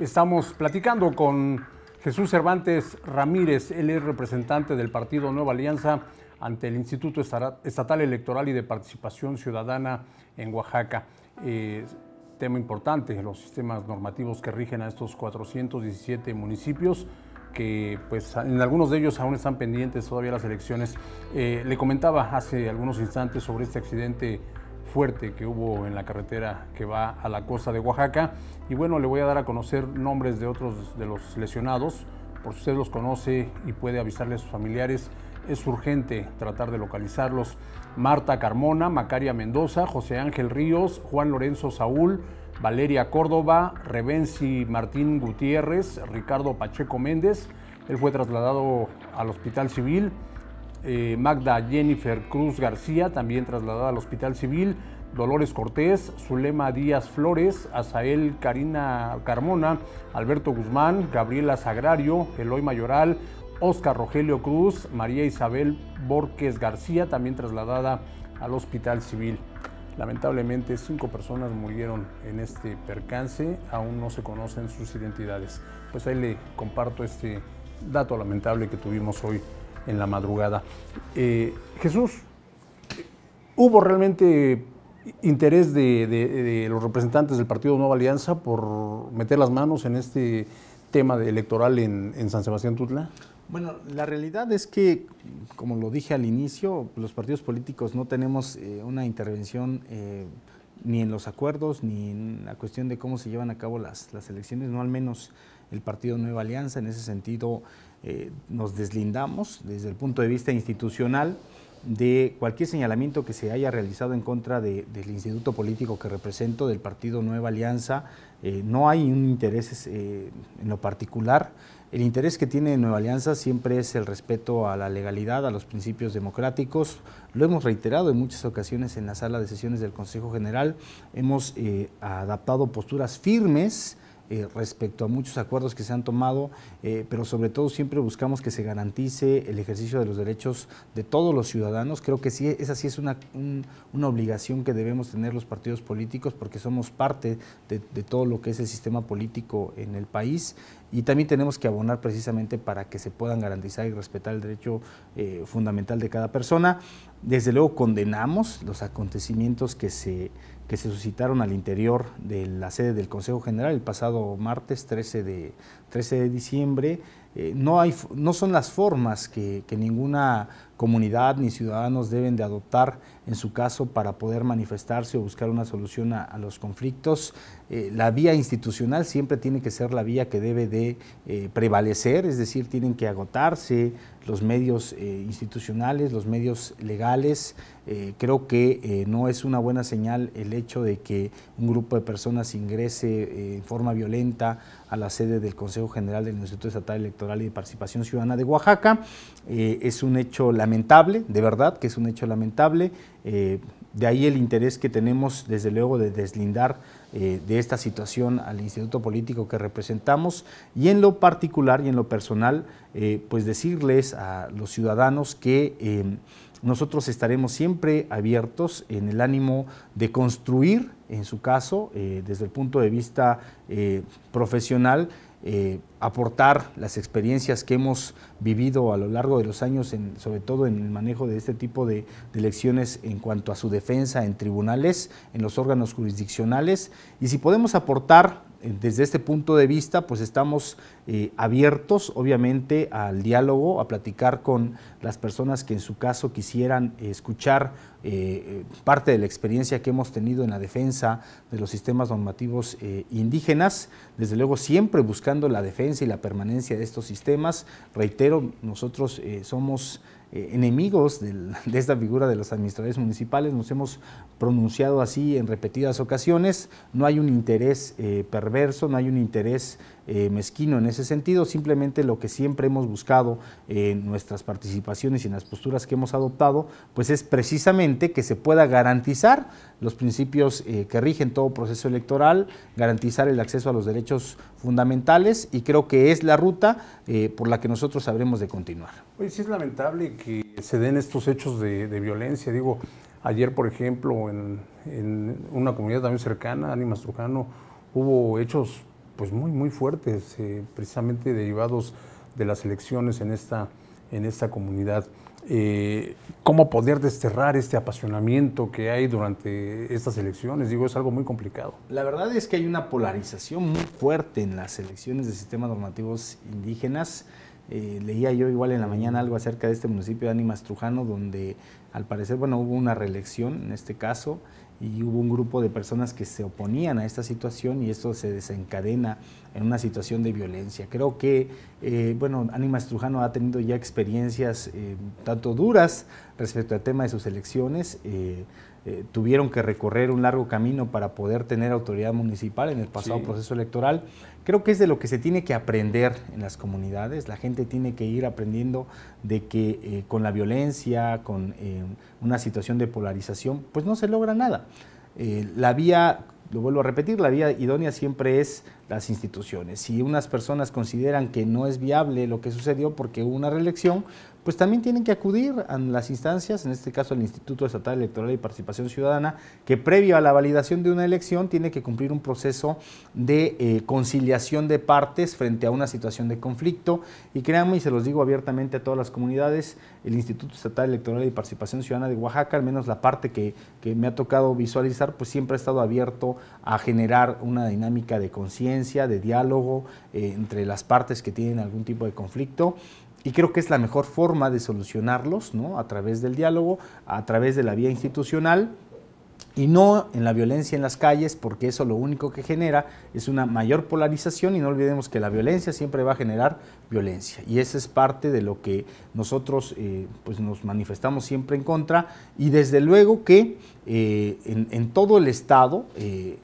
estamos platicando con Jesús Cervantes Ramírez, él es representante del partido Nueva Alianza ante el Instituto Estatal Electoral y de Participación Ciudadana en Oaxaca. Eh, tema importante, los sistemas normativos que rigen a estos 417 municipios que pues en algunos de ellos aún están pendientes todavía las elecciones. Eh, le comentaba hace algunos instantes sobre este accidente fuerte que hubo en la carretera que va a la costa de Oaxaca. Y bueno, le voy a dar a conocer nombres de otros de los lesionados, por si usted los conoce y puede avisarle a sus familiares. Es urgente tratar de localizarlos. Marta Carmona, Macaria Mendoza, José Ángel Ríos, Juan Lorenzo Saúl, Valeria Córdoba, Revenci Martín Gutiérrez, Ricardo Pacheco Méndez. Él fue trasladado al Hospital Civil. Eh, Magda Jennifer Cruz García, también trasladada al Hospital Civil, Dolores Cortés, Zulema Díaz Flores, Asael Karina Carmona, Alberto Guzmán, Gabriela Sagrario, Eloy Mayoral, Oscar Rogelio Cruz, María Isabel Borges García, también trasladada al Hospital Civil. Lamentablemente, cinco personas murieron en este percance, aún no se conocen sus identidades. Pues ahí le comparto este dato lamentable que tuvimos hoy en la madrugada. Eh, Jesús, ¿hubo realmente interés de, los representantes del Partido Nueva Alianza por meter las manos en este tema electoral en, San Sebastián Tutla? Bueno, la realidad es que, como lo dije al inicio, los partidos políticos no tenemos eh, una intervención eh, ni en los acuerdos, ni en la cuestión de cómo se llevan a cabo las, las elecciones, no al menos el Partido Nueva Alianza. En ese sentido, eh, nos deslindamos desde el punto de vista institucional de cualquier señalamiento que se haya realizado en contra del instituto político que represento, del partido Nueva Alianza. Eh, no hay un interés eh, en lo particular. El interés que tiene Nueva Alianza siempre es el respeto a la legalidad, a los principios democráticos. Lo hemos reiterado en muchas ocasiones en la sala de sesiones del Consejo General. Hemos adaptado posturas firmes eh, respecto a muchos acuerdos que se han tomado, eh, pero sobre todo siempre buscamos que se garantice el ejercicio de los derechos de todos los ciudadanos. Creo que sí, esa sí es una, una obligación que debemos tener los partidos políticos porque somos parte de todo lo que es el sistema político en el país y también tenemos que abonar precisamente para que se puedan garantizar y respetar el derecho eh, fundamental de cada persona. Desde luego condenamos los acontecimientos que se, que se suscitaron al interior de la sede del Consejo General el pasado martes 13 de, 13 de diciembre eh, no, hay, no son las formas que, ninguna comunidad ni ciudadanos deben de adoptar en su caso para poder manifestarse o buscar una solución a, los conflictos. Eh, la vía institucional siempre tiene que ser la vía que debe de eh, prevalecer, es decir, tienen que agotarse los medios eh, institucionales, los medios legales. Eh, creo que eh, no es una buena señal el hecho de que un grupo de personas ingrese en forma violenta a la sede del Consejo General del Instituto Estatal Electoral y de Participación Ciudadana de Oaxaca. es un hecho lamentable, de verdad que es un hecho lamentable. De ahí el interés que tenemos, desde luego, de deslindar eh, de esta situación al instituto político que representamos y en lo particular y en lo personal, eh, pues decirles a los ciudadanos que em, nosotros estaremos siempre abiertos en el ánimo de construir, en su caso, eh, desde el punto de vista profesional, eh, aportar las experiencias que hemos vivido a lo largo de los años, sobre todo en el manejo de este tipo de, de, elecciones en cuanto a su defensa en tribunales, en los órganos jurisdiccionales, y si podemos aportar desde este punto de vista, pues estamos eh, abiertos, obviamente, al diálogo, a platicar con las personas que en su caso quisieran escuchar eh, eh, parte de la experiencia que hemos tenido en la defensa de los sistemas normativos indígenas, desde luego siempre buscando la defensa y la permanencia de estos sistemas. Reitero, nosotros somos... Eh, enemigos de esta figura de los administradores municipales, nos hemos pronunciado así en repetidas ocasiones, no hay un interés eh, perverso, no hay un interés eh, mezquino en ese sentido, simplemente lo que siempre hemos buscado en nuestras participaciones y en las posturas que hemos adoptado, pues es precisamente que se pueda garantizar los principios que rigen todo proceso electoral, garantizar el acceso a los derechos fundamentales y creo que es la ruta por la que nosotros habremos de continuar sí es lamentable que se den estos hechos de, violencia. Digo, ayer, por ejemplo, en, una comunidad también cercana, Ánimas Trujano, hubo hechos pues muy, muy fuertes, eh, precisamente derivados de las elecciones en esta, en esta comunidad. Eh, ¿Cómo poder desterrar este apasionamiento que hay durante estas elecciones? Digo, es algo muy complicado. La verdad es que hay una polarización muy fuerte en las elecciones de sistemas normativos indígenas. Eh, leía yo igual en la mañana algo acerca de este municipio de Ánimas Trujano, donde al parecer, bueno, hubo una reelección en este caso y hubo un grupo de personas que se oponían a esta situación y esto se desencadena en una situación de violencia. Creo que, eh, bueno, Ánimas Trujano ha tenido ya experiencias eh, tanto duras respecto al tema de sus elecciones eh, tuvieron que recorrer un largo camino para poder tener autoridad municipal en el pasado proceso electoral. Creo que es de lo que se tiene que aprender en las comunidades. La gente tiene que ir aprendiendo de que eh, con la violencia, con eh, una situación de polarización, pues no se logra nada. la vía, lo vuelvo a repetir, la vía idónea siempre es las instituciones. Si unas personas consideran que no es viable lo que sucedió porque hubo una reelección, pues también tienen que acudir a las instancias, en este caso al Instituto Estatal Electoral y Participación Ciudadana, que previo a la validación de una elección tiene que cumplir un proceso de eh, conciliación de partes frente a una situación de conflicto. Y créanme, y se los digo abiertamente a todas las comunidades, el Instituto Estatal Electoral y Participación Ciudadana de Oaxaca, al menos la parte que, me ha tocado visualizar, pues siempre ha estado abierto a generar una dinámica de conciencia, de diálogo eh, entre las partes que tienen algún tipo de conflicto y creo que es la mejor forma de solucionarlos, ¿no? A través del diálogo, a través de la vía institucional y no en la violencia en las calles, porque eso lo único que genera es una mayor polarización y no olvidemos que la violencia siempre va a generar violencia. Y esa es parte de lo que nosotros eh, pues nos manifestamos siempre en contra y desde luego que eh, en, todo el Estado... Eh,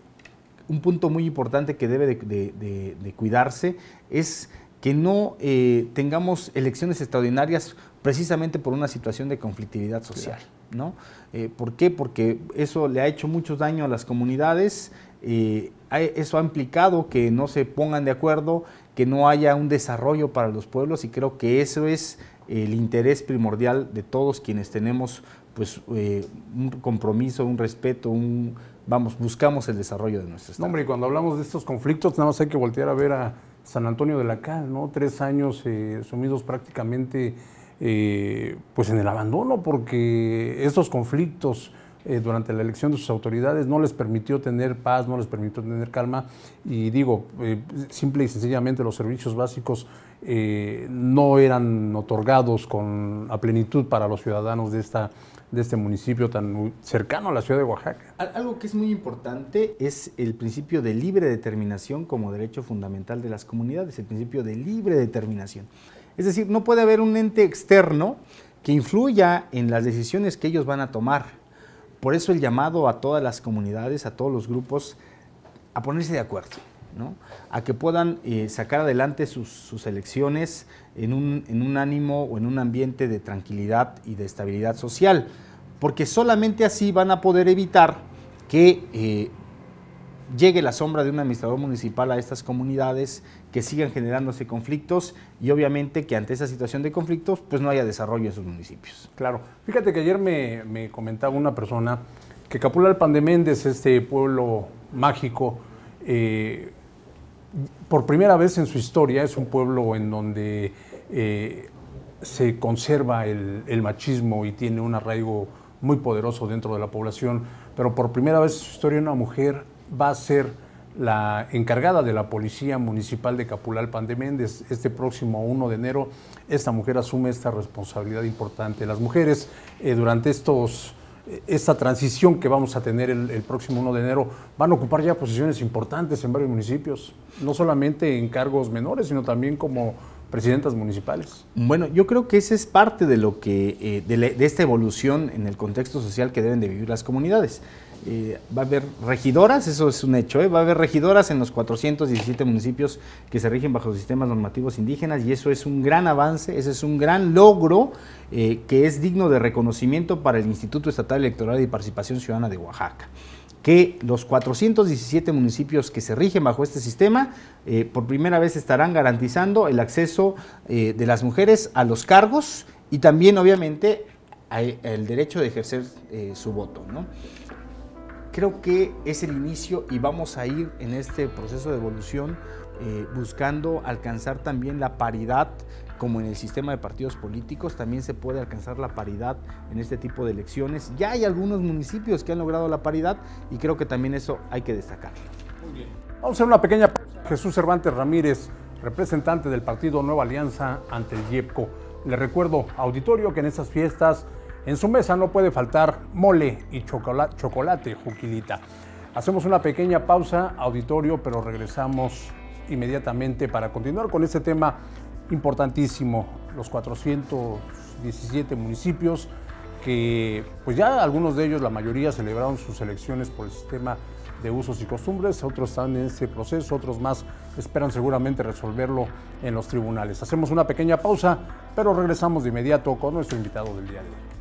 un punto muy importante que debe de cuidarse es que no eh, tengamos elecciones extraordinarias precisamente por una situación de conflictividad social. ¿no? Eh, ¿Por qué? Porque eso le ha hecho mucho daño a las comunidades, eh, eso ha implicado que no se pongan de acuerdo, que no haya un desarrollo para los pueblos y creo que eso es el interés primordial de todos quienes tenemos pues, un compromiso, un respeto, un, vamos, buscamos el desarrollo de nuestro Estado. y cuando hablamos de estos conflictos, nada más hay que voltear a ver a San Antonio de la Cal, ¿no? Tres años eh, sumidos prácticamente eh, pues en el abandono porque estos conflictos eh, durante la elección de sus autoridades, no les permitió tener paz, no les permitió tener calma y digo, eh, simple y sencillamente los servicios básicos eh, no eran otorgados con, a plenitud para los ciudadanos de, esta, de este municipio tan cercano a la ciudad de Oaxaca. Algo que es muy importante es el principio de libre determinación como derecho fundamental de las comunidades, el principio de libre determinación. Es decir, no puede haber un ente externo que influya en las decisiones que ellos van a tomar. Por eso el llamado a todas las comunidades, a todos los grupos, a ponerse de acuerdo, ¿no? a que puedan eh, sacar adelante sus, elecciones en un, ánimo o en un ambiente de tranquilidad y de estabilidad social, porque solamente así van a poder evitar que eh, llegue la sombra de un administrador municipal a estas comunidades, que sigan generándose conflictos y obviamente que ante esa situación de conflictos pues no haya desarrollo en sus municipios. Claro, fíjate que ayer me, comentaba una persona que Capulalpan de Méndez, este pueblo mágico, eh, por primera vez en su historia es un pueblo en donde eh, se conserva el, el machismo y tiene un arraigo muy poderoso dentro de la población, pero por primera vez en su historia una mujer va a ser la encargada de la Policía Municipal de Capulalpan de Méndez. Este próximo 1 de enero, esta mujer asume esta responsabilidad importante. Las mujeres, eh, durante estos eh, esta transición que vamos a tener el, próximo 1 de enero, van a ocupar ya posiciones importantes en varios municipios, no solamente en cargos menores, sino también como presidentas municipales. Bueno, yo creo que esa es parte de lo que eh, de esta evolución en el contexto social que deben de vivir las comunidades. Eh, va a haber regidoras, eso es un hecho, ¿eh? va a haber regidoras en los 417 municipios que se rigen bajo sistemas normativos indígenas y eso es un gran avance, ese es un gran logro eh, que es digno de reconocimiento para el Instituto Estatal Electoral y Participación Ciudadana de Oaxaca que los 417 municipios que se rigen bajo este sistema por primera vez estarán garantizando el acceso de las mujeres a los cargos y también obviamente el derecho de ejercer su voto. ¿no? creo que es el inicio y vamos a ir en este proceso de evolución eh, buscando alcanzar también la paridad, como en el sistema de partidos políticos, también se puede alcanzar la paridad en este tipo de elecciones. Ya hay algunos municipios que han logrado la paridad y creo que también eso hay que destacarlo. Muy bien. Vamos a hacer una pequeña Jesús Cervantes Ramírez, representante del partido Nueva Alianza ante el IEPCO. Le recuerdo, auditorio, que en estas fiestas en su mesa no puede faltar mole y chocolate, Juquilita. Hacemos una pequeña pausa, auditorio, pero regresamos inmediatamente para continuar con este tema importantísimo, los 417 municipios que pues ya algunos de ellos, la mayoría, celebraron sus elecciones por el sistema de usos y costumbres, otros están en ese proceso, otros más esperan seguramente resolverlo en los tribunales. Hacemos una pequeña pausa, pero regresamos de inmediato con nuestro invitado del día de hoy.